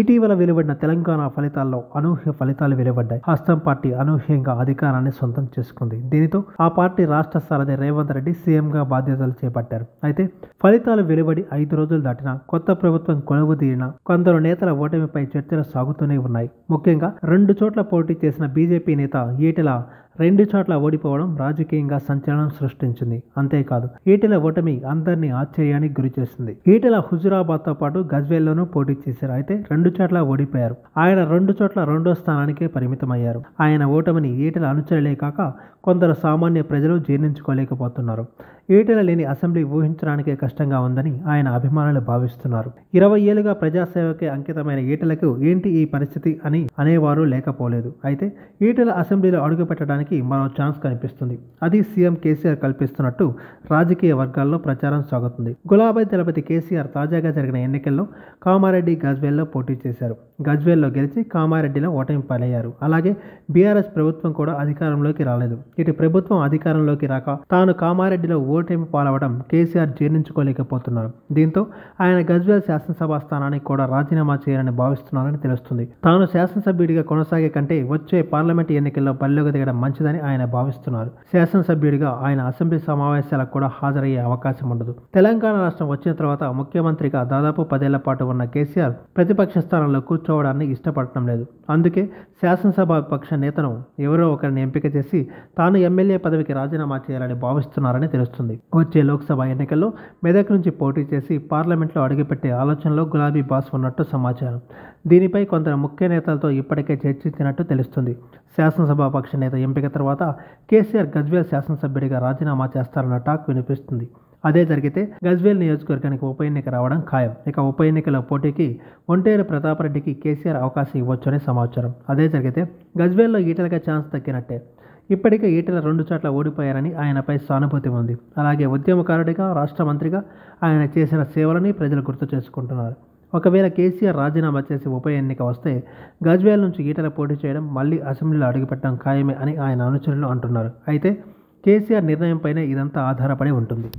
ఇటీవల వెలువడిన తెలంగాణ ఫలితాల్లో అనూహ్య ఫలితాలు వెలువడ్డాయి హస్తం పార్టీ అనూహ్యంగా అధికారాన్ని సొంతం చేసుకుంది దీనితో ఆ పార్టీ రాష్ట్ర సారథి రేవంత్ రెడ్డి సీఎంగా బాధ్యతలు చేపట్టారు అయితే ఫలితాలు వెలువడి ఐదు రోజులు దాటినా కొత్త ప్రభుత్వం కొలువు తీరిన కొందరు నేతల ఓటమిపై చర్చలు సాగుతూనే ఉన్నాయి ముఖ్యంగా రెండు చోట్ల పోటీ చేసిన బీజేపీ నేత ఈటెల రెండు చోట్ల ఓడిపోవడం రాజకీయంగా సంచలనం సృష్టించింది అంతేకాదు ఈటెల ఓటమి అందరినీ ఆశ్చర్యానికి గురి చేసింది ఈటెల హుజురాబాద్తో పాటు గజ్వేల్లోనూ పోటీ చేశారు అయితే రెండు చోట్ల ఓడిపోయారు ఆయన రెండు చోట్ల రెండో స్థానానికే పరిమితమయ్యారు ఆయన ఓటమిని ఈటెల అనుచరులే కాక కొందరు సామాన్య ప్రజలు జీర్ణించుకోలేకపోతున్నారు ఈటెల లేని అసెంబ్లీ ఊహించడానికే కష్టంగా ఉందని ఆయన అభిమానులు భావిస్తున్నారు ఇరవై ఏళ్ళుగా ప్రజాసేవకే అంకితమైన ఈటలకు ఏంటి ఈ పరిస్థితి అని అనేవారు లేకపోలేదు అయితే ఈటెల అసెంబ్లీలో అడుగుపెట్టడానికి చేయడానికి మరో ఛాన్స్ కనిపిస్తుంది అది సీఎం కేసీఆర్ కల్పిస్తున్నట్టు రాజకీయ వర్గాల్లో ప్రచారం సాగుతుంది గులాబాయ్ దళపతి కేసీఆర్ తాజాగా జరిగిన ఎన్నికల్లో కామారెడ్డి గజ్వేల్లో పోటీ చేశారు గజ్వేల్లో గెలిచి కామారెడ్డిలో ఓటమి పాలయ్యారు అలాగే బీఆర్ఎస్ ప్రభుత్వం కూడా అధికారంలోకి రాలేదు ఇటు ప్రభుత్వం అధికారంలోకి రాక తాను కామారెడ్డిలో ఓటమి పాలవడం కేసీఆర్ జీర్ణించుకోలేకపోతున్నారు దీంతో ఆయన గజ్వేల్ శాసనసభ స్థానానికి కూడా రాజీనామా చేయాలని భావిస్తున్నారని తెలుస్తుంది తాను శాసనసభ్యుడిగా కొనసాగే కంటే వచ్చే పార్లమెంట్ ఎన్నికల్లో బరిలోకి దిగడం మంచి మంచిదని ఆయన భావిస్తున్నారు శాసనసభ్యుడిగా ఆయన అసెంబ్లీ సమావేశాలకు కూడా హాజరయ్యే అవకాశం ఉండదు తెలంగాణ రాష్ట్రం వచ్చిన తర్వాత ముఖ్యమంత్రిగా దాదాపు పదేళ్ల పాటు ఉన్న కేసీఆర్ ప్రతిపక్ష స్థానంలో కూర్చోవడాన్ని ఇష్టపడటం లేదు అందుకే శాసనసభ పక్ష నేతను ఎవరో ఒకరిని ఎంపిక చేసి తాను ఎమ్మెల్యే పదవికి రాజీనామా చేయాలని భావిస్తున్నారని తెలుస్తుంది వచ్చే లోక్సభ ఎన్నికల్లో మెదక్ నుంచి పోటీ చేసి పార్లమెంట్లో అడుగుపెట్టే ఆలోచనలో గులాబీ బాస్ ఉన్నట్టు సమాచారం దీనిపై కొందరు ముఖ్య నేతలతో ఇప్పటికే చర్చించినట్టు తెలుస్తుంది శాసనసభ పక్ష నేత ఎంపిక ఎన్నిక తర్వాత కేసీఆర్ గజ్వేల్ శాసనసభ్యుడిగా రాజీనామా చేస్తారన్న టాక్ వినిపిస్తుంది అదే జరిగితే గజ్వేల్ నియోజకవర్గానికి ఉప ఎన్నిక రావడం ఖాయం ఇక ఉప ఎన్నికల పోటీకి ఒంటేరు ప్రతాపరెడ్డికి కేసీఆర్ అవకాశం అనే సమాచారం అదే జరిగితే గజ్వేల్లో ఈటలగా ఛాన్స్ తగ్గినట్టే ఇప్పటికే ఈటల రెండు చోట్ల ఓడిపోయారని ఆయనపై సానుభూతి ఉంది అలాగే ఉద్యమకారుడిగా రాష్ట్ర మంత్రిగా ఆయన చేసిన సేవలని ప్రజలు గుర్తు చేసుకుంటున్నారు ఒకవేళ కేసీఆర్ రాజీనామా చేసి ఉప ఎన్నిక వస్తే గజ్వేల్ నుంచి ఈటల పోటీ చేయడం మళ్ళీ అసెంబ్లీలో అడుగుపెట్టడం ఖాయమే అని ఆయన అనుచరులు అంటున్నారు అయితే కేసీఆర్ నిర్ణయంపైనే ఇదంతా ఆధారపడి ఉంటుంది